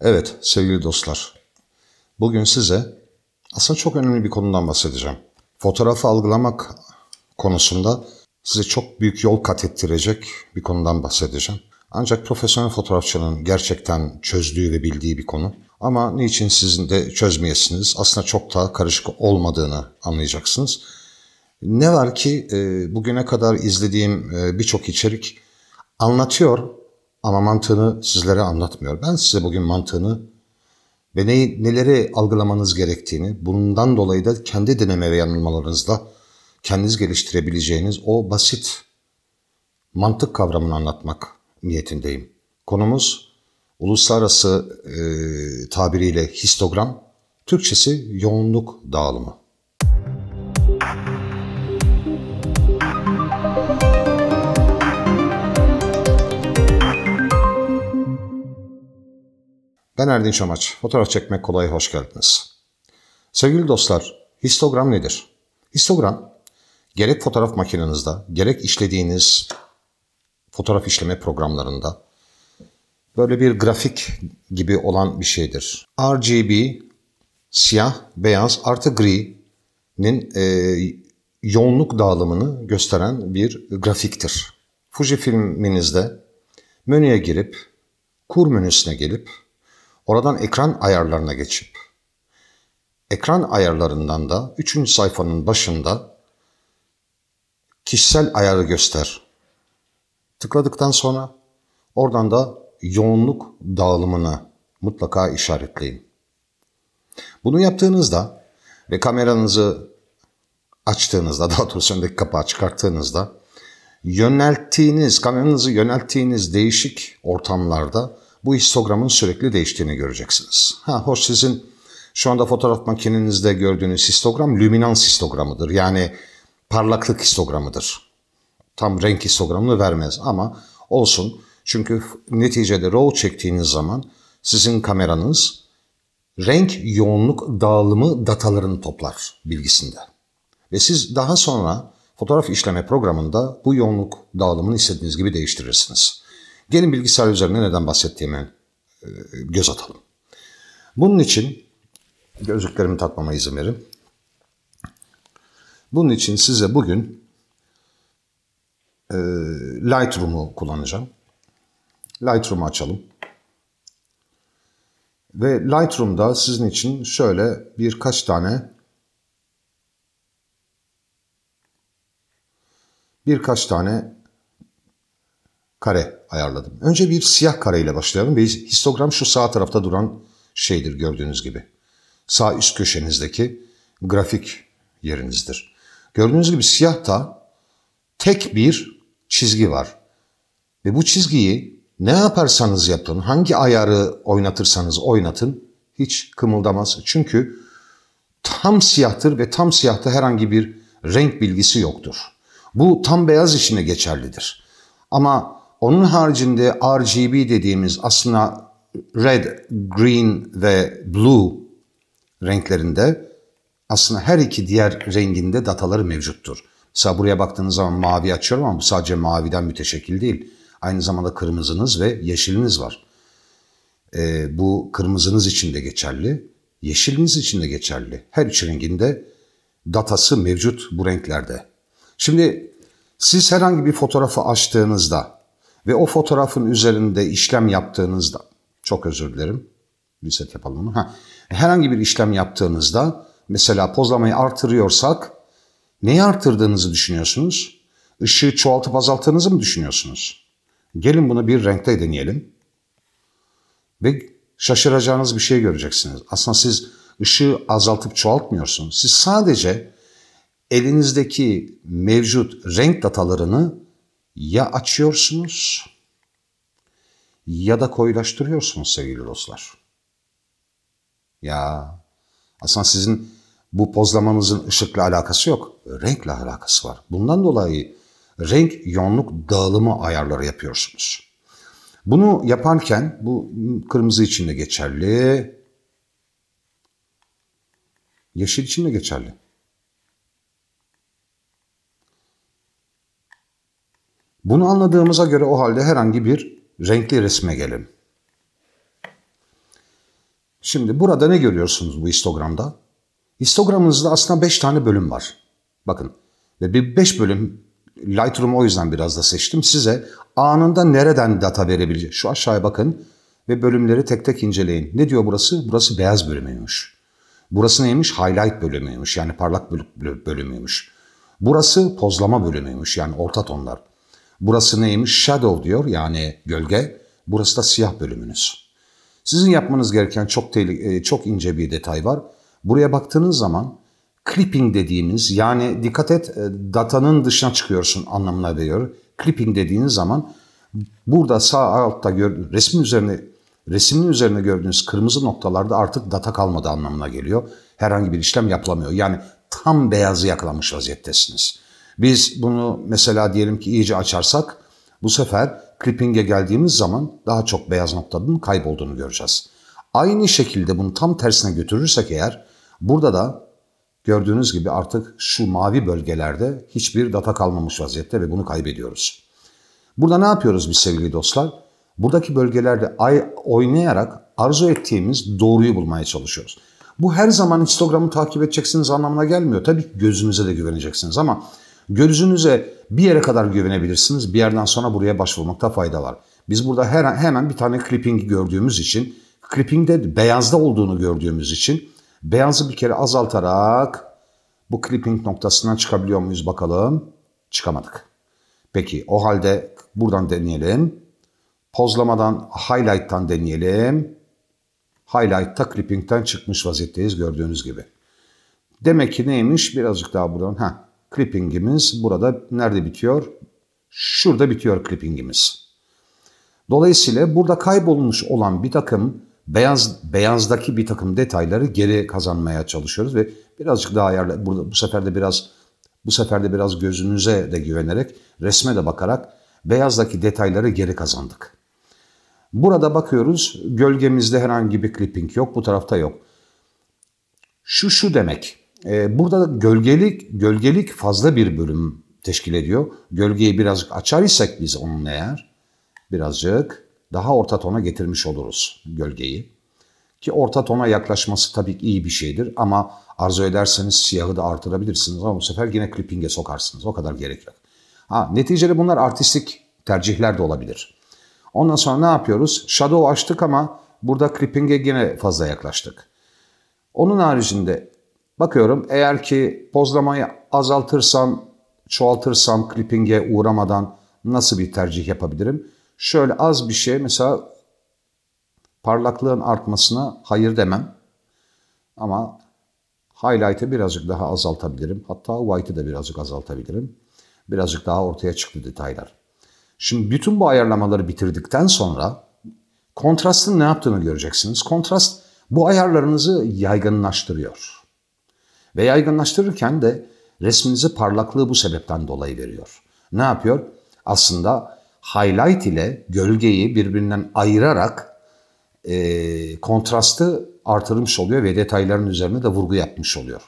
Evet sevgili dostlar, bugün size aslında çok önemli bir konudan bahsedeceğim. Fotoğrafı algılamak konusunda size çok büyük yol kat ettirecek bir konudan bahsedeceğim. Ancak profesyonel fotoğrafçının gerçekten çözdüğü ve bildiği bir konu. Ama niçin sizin de çözmeyesiniz? Aslında çok daha karışık olmadığını anlayacaksınız. Ne var ki e, bugüne kadar izlediğim e, birçok içerik anlatıyor ama mantığını sizlere anlatmıyor. Ben size bugün mantığını ve neyi, neleri algılamanız gerektiğini, bundan dolayı da kendi deneme ve yanılmalarınızla kendiniz geliştirebileceğiniz o basit mantık kavramını anlatmak niyetindeyim. Konumuz uluslararası e, tabiriyle histogram, Türkçesi yoğunluk dağılımı. Ben Erdin Çamaç. Fotoğraf çekmek kolay, hoş geldiniz. Sevgili dostlar, histogram nedir? Histogram, gerek fotoğraf makinenizde, gerek işlediğiniz fotoğraf işleme programlarında böyle bir grafik gibi olan bir şeydir. RGB, siyah, beyaz artı gri'nin e, yoğunluk dağılımını gösteren bir grafiktir. Fuji filminizde menüye girip, kur menüsüne gelip Oradan ekran ayarlarına geçip ekran ayarlarından da 3. sayfanın başında kişisel ayarı göster. Tıkladıktan sonra oradan da yoğunluk dağılımını mutlaka işaretleyin. Bunu yaptığınızda ve kameranızı açtığınızda, daha doğrusu öndeki kapağı çıkarttığınızda yönelttiğiniz, kameranızı yönelttiğiniz değişik ortamlarda bu histogramın sürekli değiştiğini göreceksiniz. Ha, hoş sizin şu anda fotoğraf makinenizde gördüğünüz histogram luminans histogramıdır. Yani parlaklık histogramıdır. Tam renk histogramını vermez ama olsun. Çünkü neticede roll çektiğiniz zaman sizin kameranız renk yoğunluk dağılımı datalarını toplar bilgisinde. Ve siz daha sonra fotoğraf işleme programında bu yoğunluk dağılımını istediğiniz gibi değiştirirsiniz. Gelin bilgisayar üzerine neden bahsettiğime e, göz atalım. Bunun için gözlüklerimi takmama izin verin. Bunun için size bugün e, Lightroom'u kullanacağım. Lightroom'u açalım. Ve Lightroom'da sizin için şöyle birkaç tane birkaç tane kare ayarladım. Önce bir siyah kare ile başlayalım ve histogram şu sağ tarafta duran şeydir gördüğünüz gibi. Sağ üst köşenizdeki grafik yerinizdir. Gördüğünüz gibi siyahta tek bir çizgi var. Ve bu çizgiyi ne yaparsanız yapın, hangi ayarı oynatırsanız oynatın hiç kımıldamaz. Çünkü tam siyahtır ve tam siyahta herhangi bir renk bilgisi yoktur. Bu tam beyaz içine geçerlidir. Ama onun haricinde RGB dediğimiz aslında red, green ve blue renklerinde aslında her iki diğer renginde dataları mevcuttur. Mesela buraya baktığınız zaman mavi açıyorum ama bu sadece maviden müteşekkil değil. Aynı zamanda kırmızınız ve yeşiliniz var. E, bu kırmızınız için de geçerli, yeşiliniz için de geçerli. Her üç renginde datası mevcut bu renklerde. Şimdi siz herhangi bir fotoğrafı açtığınızda ve o fotoğrafın üzerinde işlem yaptığınızda, çok özür dilerim, reset yapalım onu. Ha, herhangi bir işlem yaptığınızda, mesela pozlamayı artırıyorsak, neyi artırdığınızı düşünüyorsunuz? Işığı çoğaltıp azalttığınızı mı düşünüyorsunuz? Gelin bunu bir renkte deneyelim. Ve şaşıracağınız bir şey göreceksiniz. Aslında siz ışığı azaltıp çoğaltmıyorsunuz. Siz sadece elinizdeki mevcut renk datalarını ya açıyorsunuz ya da koyulaştırıyorsunuz sevgili dostlar. Ya aslında sizin bu pozlamanızın ışıkla alakası yok. Renkle alakası var. Bundan dolayı renk yoğunluk dağılımı ayarları yapıyorsunuz. Bunu yaparken bu kırmızı için de geçerli. Yeşil için de geçerli. Bunu anladığımıza göre o halde herhangi bir renkli resme gelin. Şimdi burada ne görüyorsunuz bu histogramda? Histogramınızda aslında 5 tane bölüm var. Bakın ve bir 5 bölüm Lightroom'u o yüzden biraz da seçtim. Size anında nereden data verebilecek? Şu aşağıya bakın ve bölümleri tek tek inceleyin. Ne diyor burası? Burası beyaz bölümüymüş. Burası neymiş? Highlight bölümüymüş. Yani parlak bölümüymüş. Burası pozlama bölümüymüş. Yani orta tonlar. Burası neymiş? Shadow diyor yani gölge. Burası da siyah bölümünüz. Sizin yapmanız gereken çok e, çok ince bir detay var. Buraya baktığınız zaman clipping dediğimiz yani dikkat et e, datanın dışına çıkıyorsun anlamına veriyor. Clipping dediğiniz zaman burada sağ altta gör, resmin üzerine resmin üzerine gördüğünüz kırmızı noktalarda artık data kalmadı anlamına geliyor. Herhangi bir işlem yapılamıyor. Yani tam beyazı yakalamış vaziyettesiniz. Biz bunu mesela diyelim ki iyice açarsak bu sefer clipping'e geldiğimiz zaman daha çok beyaz noktanın kaybolduğunu göreceğiz. Aynı şekilde bunu tam tersine götürürsek eğer burada da gördüğünüz gibi artık şu mavi bölgelerde hiçbir data kalmamış vaziyette ve bunu kaybediyoruz. Burada ne yapıyoruz biz sevgili dostlar? Buradaki bölgelerde ay oynayarak arzu ettiğimiz doğruyu bulmaya çalışıyoruz. Bu her zaman histogramı takip edeceksiniz anlamına gelmiyor. Tabii ki gözünüze de güveneceksiniz ama Gözünüze bir yere kadar güvenebilirsiniz. Bir yerden sonra buraya başvurmakta fayda var. Biz burada her, hemen bir tane clipping gördüğümüz için, clipping clipping'de beyazda olduğunu gördüğümüz için beyazı bir kere azaltarak bu clipping noktasından çıkabiliyor muyuz bakalım? Çıkamadık. Peki o halde buradan deneyelim. Pozlamadan, highlight'tan deneyelim. Highlight'ta clipping'ten çıkmış vaziyetteyiz gördüğünüz gibi. Demek ki neymiş? Birazcık daha buradan. Heh, clippingimiz burada nerede bitiyor? Şurada bitiyor clippingimiz. Dolayısıyla burada kaybolmuş olan bir takım beyaz beyazdaki bir takım detayları geri kazanmaya çalışıyoruz ve birazcık daha ayarla burada bu sefer de biraz bu sefer de biraz gözünüze de güvenerek resme de bakarak beyazdaki detayları geri kazandık. Burada bakıyoruz gölgemizde herhangi bir clipping yok bu tarafta yok. Şu şu demek e, burada gölgelik gölgelik fazla bir bölüm teşkil ediyor. Gölgeyi birazcık açar isek biz onun eğer birazcık daha orta tona getirmiş oluruz gölgeyi. Ki orta tona yaklaşması tabii ki iyi bir şeydir ama arzu ederseniz siyahı da artırabilirsiniz ama bu sefer yine clipping'e sokarsınız. O kadar gerek yok. Ha, neticede bunlar artistik tercihler de olabilir. Ondan sonra ne yapıyoruz? Shadow açtık ama burada clipping'e yine fazla yaklaştık. Onun haricinde Bakıyorum eğer ki pozlamayı azaltırsam, çoğaltırsam clipping'e uğramadan nasıl bir tercih yapabilirim? Şöyle az bir şey mesela parlaklığın artmasına hayır demem. Ama highlight'ı birazcık daha azaltabilirim. Hatta white'ı da birazcık azaltabilirim. Birazcık daha ortaya çıktı detaylar. Şimdi bütün bu ayarlamaları bitirdikten sonra kontrastın ne yaptığını göreceksiniz. Kontrast bu ayarlarınızı yaygınlaştırıyor. Ve yaygınlaştırırken de resminize parlaklığı bu sebepten dolayı veriyor. Ne yapıyor? Aslında highlight ile gölgeyi birbirinden ayırarak e, kontrastı artırmış oluyor ve detayların üzerine de vurgu yapmış oluyor.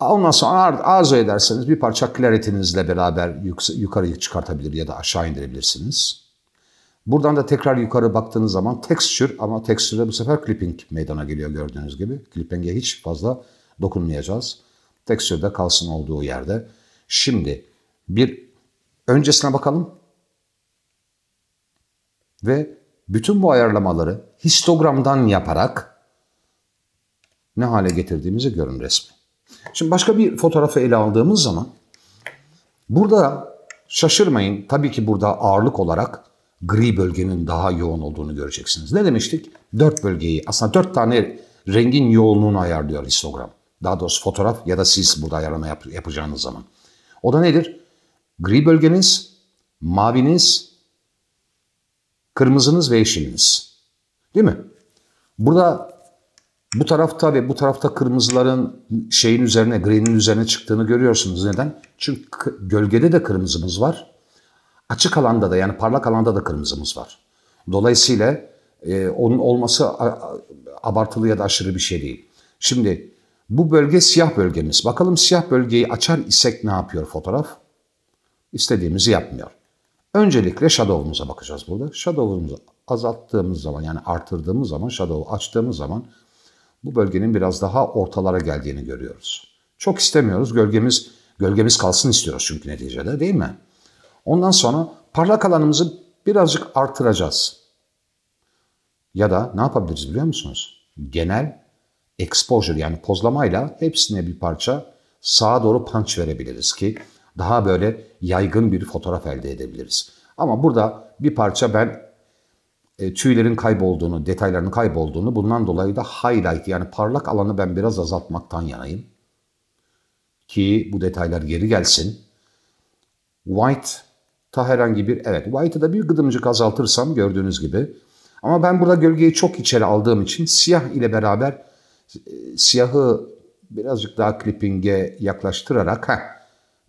Ondan sonra arzu ederseniz bir parça clarity'nizle beraber yukarı çıkartabilir ya da aşağı indirebilirsiniz. Buradan da tekrar yukarı baktığınız zaman texture ama texture'da bu sefer clipping meydana geliyor gördüğünüz gibi. Clipping'e hiç fazla Dokunmayacağız. Tekstürde kalsın olduğu yerde. Şimdi bir öncesine bakalım. Ve bütün bu ayarlamaları histogramdan yaparak ne hale getirdiğimizi görün resmi. Şimdi başka bir fotoğrafı ele aldığımız zaman burada şaşırmayın tabii ki burada ağırlık olarak gri bölgenin daha yoğun olduğunu göreceksiniz. Ne demiştik? Dört bölgeyi aslında dört tane rengin yoğunluğunu ayarlıyor histogram. Daha doğrusu fotoğraf ya da siz burada ayarlama yap yapacağınız zaman. O da nedir? Gri bölgeniz, maviniz, kırmızınız ve yeşiliniz. Değil mi? Burada bu tarafta ve bu tarafta kırmızıların şeyin üzerine, green'in üzerine çıktığını görüyorsunuz. Neden? Çünkü gölgede de kırmızımız var. Açık alanda da yani parlak alanda da kırmızımız var. Dolayısıyla e, onun olması abartılı ya da aşırı bir şey değil. Şimdi bu bölge siyah bölgemiz. Bakalım siyah bölgeyi açar isek ne yapıyor fotoğraf? İstediğimizi yapmıyor. Öncelikle shadow'umuza bakacağız burada. Shadow'umuzu azalttığımız zaman yani artırdığımız zaman, shadow'u açtığımız zaman bu bölgenin biraz daha ortalara geldiğini görüyoruz. Çok istemiyoruz. Gölgemiz gölgemiz kalsın istiyoruz çünkü neticede değil mi? Ondan sonra parlak alanımızı birazcık artıracağız. Ya da ne yapabiliriz biliyor musunuz? Genel exposure yani pozlamayla hepsine bir parça sağa doğru punch verebiliriz ki daha böyle yaygın bir fotoğraf elde edebiliriz. Ama burada bir parça ben e, tüylerin kaybolduğunu, detaylarının kaybolduğunu bundan dolayı da highlight yani parlak alanı ben biraz azaltmaktan yanayım. Ki bu detaylar geri gelsin. White ta herhangi bir evet white'ı da bir gıdımcık azaltırsam gördüğünüz gibi. Ama ben burada gölgeyi çok içeri aldığım için siyah ile beraber siyahı birazcık daha clipping'e yaklaştırarak, heh,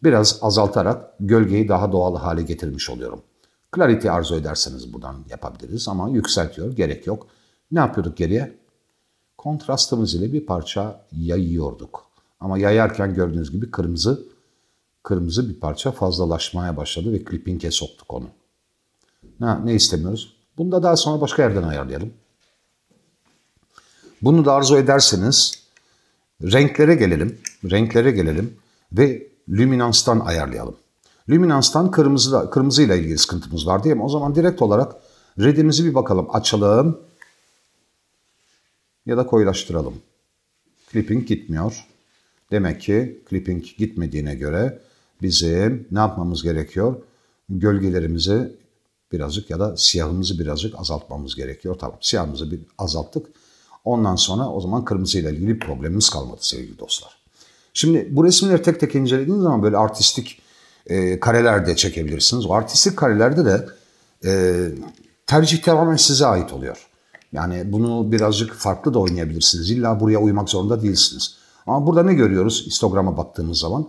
biraz azaltarak gölgeyi daha doğal hale getirmiş oluyorum. Clarity arzu ederseniz buradan yapabiliriz ama yükseltiyor, gerek yok. Ne yapıyorduk geriye? Kontrastımız ile bir parça yayıyorduk. Ama yayarken gördüğünüz gibi kırmızı kırmızı bir parça fazlalaşmaya başladı ve clipping'e soktuk onu. Ne, ne istemiyoruz? Bunu da daha sonra başka yerden ayarlayalım. Bunu da arzu ederseniz renklere gelelim. Renklere gelelim ve lüminanstan ayarlayalım. Lüminanstan kırmızı, kırmızıyla ilgili sıkıntımız var diye mi? O zaman direkt olarak redimizi bir bakalım açalım ya da koyulaştıralım. Clipping gitmiyor. Demek ki clipping gitmediğine göre bizim ne yapmamız gerekiyor? Gölgelerimizi birazcık ya da siyahımızı birazcık azaltmamız gerekiyor. Tamam siyahımızı bir azalttık. Ondan sonra o zaman kırmızıyla ilgili problemimiz kalmadı sevgili dostlar. Şimdi bu resimleri tek tek incelediğiniz zaman böyle artistik e, kareler çekebilirsiniz. O artistik karelerde de e, tercih tamamen size ait oluyor. Yani bunu birazcık farklı da oynayabilirsiniz. İlla buraya uymak zorunda değilsiniz. Ama burada ne görüyoruz histograma baktığımız zaman?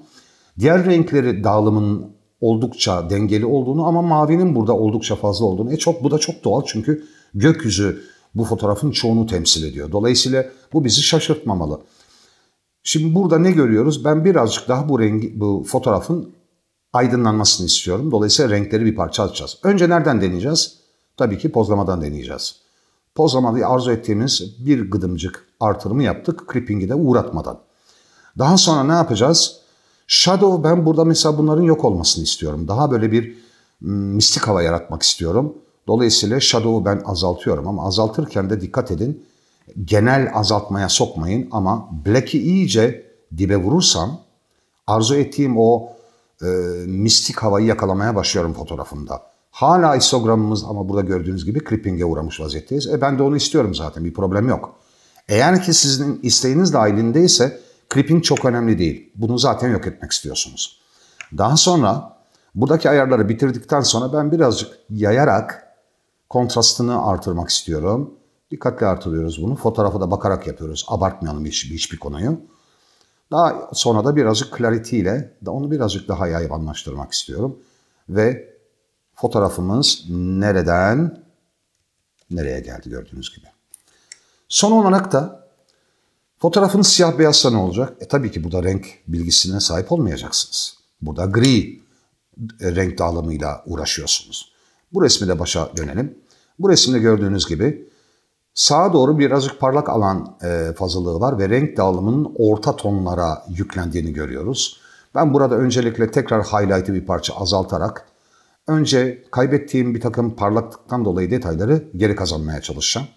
Diğer renkleri dağılımın oldukça dengeli olduğunu ama mavinin burada oldukça fazla olduğunu. E çok bu da çok doğal çünkü gökyüzü bu fotoğrafın çoğunu temsil ediyor. Dolayısıyla bu bizi şaşırtmamalı. Şimdi burada ne görüyoruz? Ben birazcık daha bu rengi, bu fotoğrafın aydınlanmasını istiyorum. Dolayısıyla renkleri bir parça açacağız. Önce nereden deneyeceğiz? Tabii ki pozlamadan deneyeceğiz. Pozlamayı arzu ettiğimiz bir gıdımcık artırımı yaptık. Clipping'i de uğratmadan. Daha sonra ne yapacağız? Shadow ben burada mesela bunların yok olmasını istiyorum. Daha böyle bir hmm, mistik hava yaratmak istiyorum. Dolayısıyla shadow'u ben azaltıyorum ama azaltırken de dikkat edin. Genel azaltmaya sokmayın ama black'i iyice dibe vurursam arzu ettiğim o e, mistik havayı yakalamaya başlıyorum fotoğrafımda. Hala histogramımız ama burada gördüğünüz gibi clipping'e uğramış vaziyetteyiz. E ben de onu istiyorum zaten bir problem yok. Eğer ki sizin isteğiniz dahilindeyse clipping çok önemli değil. Bunu zaten yok etmek istiyorsunuz. Daha sonra buradaki ayarları bitirdikten sonra ben birazcık yayarak kontrastını artırmak istiyorum. Dikkatli artırıyoruz bunu. Fotoğrafa da bakarak yapıyoruz. Abartmayalım hiç, hiçbir konuyu. Daha sonra da birazcık clarity ile de onu birazcık daha yayvanlaştırmak istiyorum. Ve fotoğrafımız nereden nereye geldi gördüğünüz gibi. Son olarak da fotoğrafınız siyah beyazsa ne olacak? E tabii ki burada renk bilgisine sahip olmayacaksınız. Burada gri e, renk dağılımıyla uğraşıyorsunuz. Bu resmi de başa dönelim. Bu resimde gördüğünüz gibi sağa doğru birazcık parlak alan e, fazlalığı var ve renk dağılımının orta tonlara yüklendiğini görüyoruz. Ben burada öncelikle tekrar highlight'ı bir parça azaltarak önce kaybettiğim bir takım parlaklıktan dolayı detayları geri kazanmaya çalışacağım.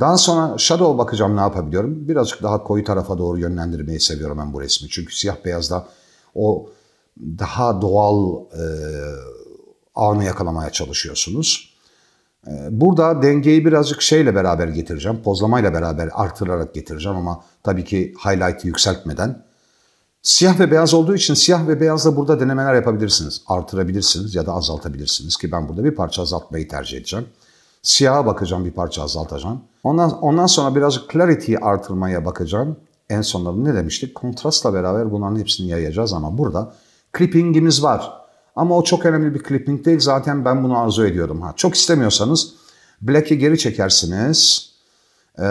Daha sonra shadow bakacağım ne yapabiliyorum. Birazcık daha koyu tarafa doğru yönlendirmeyi seviyorum ben bu resmi. Çünkü siyah beyazda o daha doğal e, anı yakalamaya çalışıyorsunuz. Ee, burada dengeyi birazcık şeyle beraber getireceğim, pozlamayla beraber artırarak getireceğim ama tabii ki highlight'ı yükseltmeden. Siyah ve beyaz olduğu için siyah ve beyazla burada denemeler yapabilirsiniz. Artırabilirsiniz ya da azaltabilirsiniz ki ben burada bir parça azaltmayı tercih edeceğim. Siyaha bakacağım, bir parça azaltacağım. Ondan, ondan sonra birazcık clarity'yi artırmaya bakacağım. En sonunda ne demiştik? Kontrastla beraber bunların hepsini yayacağız ama burada clipping'imiz var. Ama o çok önemli bir clipping değil. Zaten ben bunu arzu ediyordum. Ha, çok istemiyorsanız Black'i geri çekersiniz. Ee,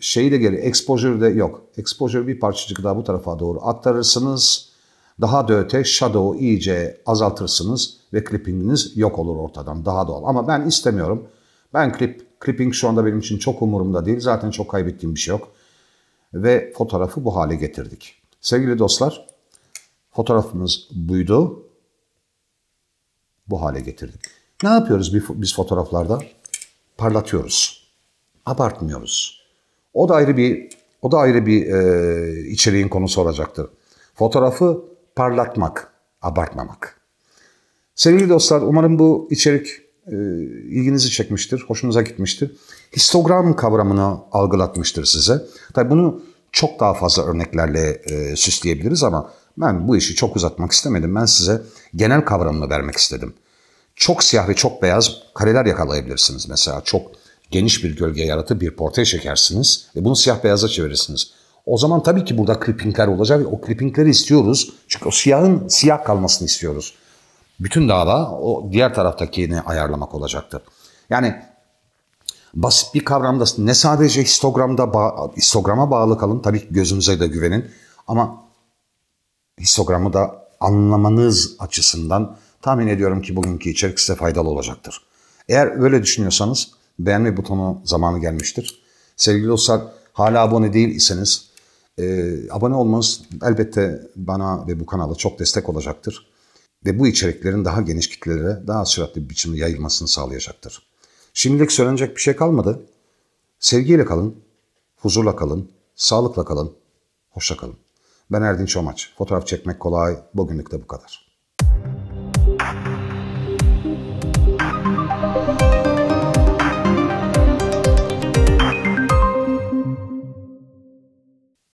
şeyi de geri, exposure'ı da yok. Exposure bir parçacık daha bu tarafa doğru aktarırsınız. Daha da öte shadow'u iyice azaltırsınız ve clipping'iniz yok olur ortadan. Daha doğal. Ama ben istemiyorum. Ben clip, clipping şu anda benim için çok umurumda değil. Zaten çok kaybettiğim bir şey yok. Ve fotoğrafı bu hale getirdik. Sevgili dostlar, fotoğrafımız buydu bu hale getirdik. Ne yapıyoruz biz fotoğraflarda? Parlatıyoruz. Abartmıyoruz. O da ayrı bir o da ayrı bir e, içeriğin konusu olacaktır. Fotoğrafı parlatmak, abartmamak. Sevgili dostlar, umarım bu içerik e, ilginizi çekmiştir, hoşunuza gitmiştir. Histogram kavramını algılatmıştır size. Tabii bunu çok daha fazla örneklerle e, süsleyebiliriz ama ben bu işi çok uzatmak istemedim. Ben size genel kavramını vermek istedim. Çok siyah ve çok beyaz kareler yakalayabilirsiniz mesela. Çok geniş bir gölge yaratıp bir portre çekersiniz ve bunu siyah beyaza çevirirsiniz. O zaman tabii ki burada clippingler olacak ve o clippingleri istiyoruz. Çünkü o siyahın siyah kalmasını istiyoruz. Bütün dağda o diğer taraftakini ayarlamak olacaktır. Yani basit bir kavramda ne sadece histogramda ba histograma bağlı kalın tabii ki gözünüze de güvenin ama histogramı da anlamanız açısından Tahmin ediyorum ki bugünkü içerik size faydalı olacaktır. Eğer öyle düşünüyorsanız beğenme butonu zamanı gelmiştir. Sevgili dostlar hala abone değil iseniz e, abone olmanız elbette bana ve bu kanala çok destek olacaktır. Ve bu içeriklerin daha geniş kitlelere daha süratli bir biçimde yayılmasını sağlayacaktır. Şimdilik söylenecek bir şey kalmadı. Sevgiyle kalın, huzurla kalın, sağlıkla kalın, hoşça kalın. Ben Erdinç Omaç. Fotoğraf çekmek kolay. Bugünlük de bu kadar.